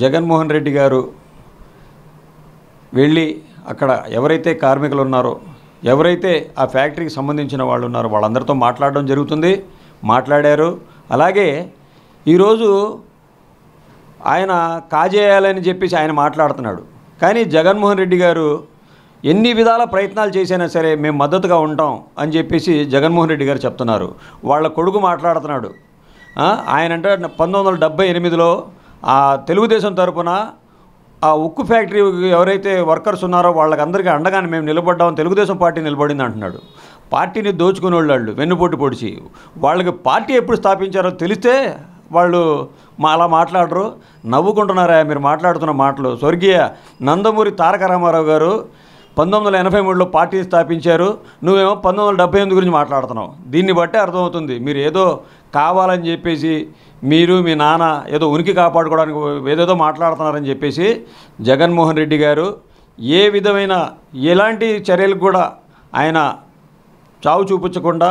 జగన్మోహన్ రెడ్డి గారు వెళ్ళి అక్కడ ఎవరైతే కార్మికులు ఉన్నారో ఎవరైతే ఆ ఫ్యాక్టరీకి సంబంధించిన వాళ్ళు ఉన్నారో వాళ్ళందరితో మాట్లాడడం జరుగుతుంది మాట్లాడారు అలాగే ఈరోజు ఆయన కాజేయాలని చెప్పేసి ఆయన మాట్లాడుతున్నాడు కానీ జగన్మోహన్ రెడ్డి గారు ఎన్ని విధాల ప్రయత్నాలు చేసినా సరే మేము మద్దతుగా ఉంటాం అని చెప్పేసి జగన్మోహన్ రెడ్డి గారు చెప్తున్నారు వాళ్ళ కొడుకు మాట్లాడుతున్నాడు ఆయన అంటే పంతొమ్మిది వందల డెబ్బై ఎనిమిదిలో ఆ తెలుగుదేశం తరపున ఆ ఉక్కు ఫ్యాక్టరీ ఎవరైతే వర్కర్స్ ఉన్నారో వాళ్ళకందరికీ అండగానే మేము నిలబడ్డాం తెలుగుదేశం పార్టీ నిలబడింది అంటున్నాడు పార్టీని దోచుకునే వాళ్ళు వెన్నుపోటు పొడిచి వాళ్ళకి పార్టీ ఎప్పుడు స్థాపించారో తెలిస్తే వాళ్ళు మా అలా మాట్లాడరు నవ్వుకుంటున్నారా మీరు మాట్లాడుతున్న మాటలు స్వర్గీయ నందమూరి తారక రామారావు గారు పంతొమ్మిది వందల ఎనభై మూడులో పార్టీ స్థాపించారు నువ్వేమో పంతొమ్మిది వందల డెబ్బై ఎనిమిది గురించి మాట్లాడుతున్నావు దీన్ని బట్టే అర్థమవుతుంది మీరు ఏదో కావాలని చెప్పేసి మీరు మీ నాన్న ఏదో ఉనికి కాపాడుకోవడానికి ఏదేదో మాట్లాడుతున్నారని చెప్పేసి జగన్మోహన్ రెడ్డి గారు ఏ విధమైన ఎలాంటి చర్యలకు కూడా ఆయన చావు చూపించకుండా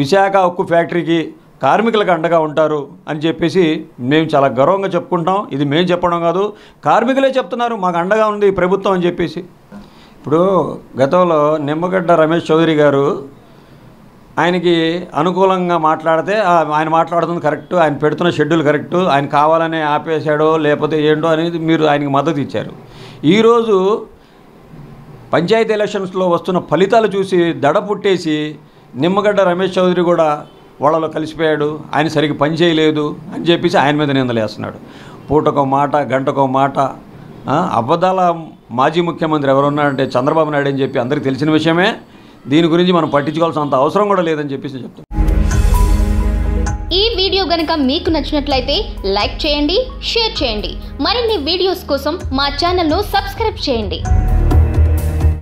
విశాఖ ఉక్కు ఫ్యాక్టరీకి కార్మికులకు అండగా ఉంటారు అని చెప్పేసి మేము చాలా గర్వంగా చెప్పుకుంటాం ఇది మేము చెప్పడం కాదు కార్మికులే చెప్తున్నారు మాకు అండగా ఉంది ప్రభుత్వం అని చెప్పేసి ఇప్పుడు గతంలో నిమ్మగడ్డ రమేష్ చౌదరి గారు ఆయనకి అనుకూలంగా మాట్లాడితే ఆయన మాట్లాడుతుంది కరెక్ట్ ఆయన పెడుతున్న షెడ్యూల్ కరెక్ట్ ఆయన కావాలని ఆపేశాడో లేకపోతే ఏంటో అనేది మీరు ఆయనకి మద్దతు ఇచ్చారు ఈరోజు పంచాయతీ ఎలక్షన్స్లో వస్తున్న ఫలితాలు చూసి దడ పుట్టేసి నిమ్మగడ్డ రమేష్ చౌదరి కూడా వాళ్ళలో కలిసిపోయాడు ఆయన సరిగ్గా పని చేయలేదు అని చెప్పేసి ఆయన మీద నిందలేస్తున్నాడు పూటకో మాట గంటకో మాట అబద్ధాల మాజీ ముఖ్యమంత్రి ఎవరున్నారంటే చంద్రబాబు నాయుడు అని చెప్పి అందరికీ తెలిసిన విషయమే దీని గురించి మనం పట్టించుకోవాల్సినంత అవసరం కూడా లేదని చెప్పేసి చెప్తాను ఈ వీడియో గనక మీకు నచ్చినట్లయితే లైక్ చేయండి షేర్ చేయండి మరిన్ని వీడియోస్ కోసం మా ఛానల్ను సబ్స్క్రైబ్ చేయండి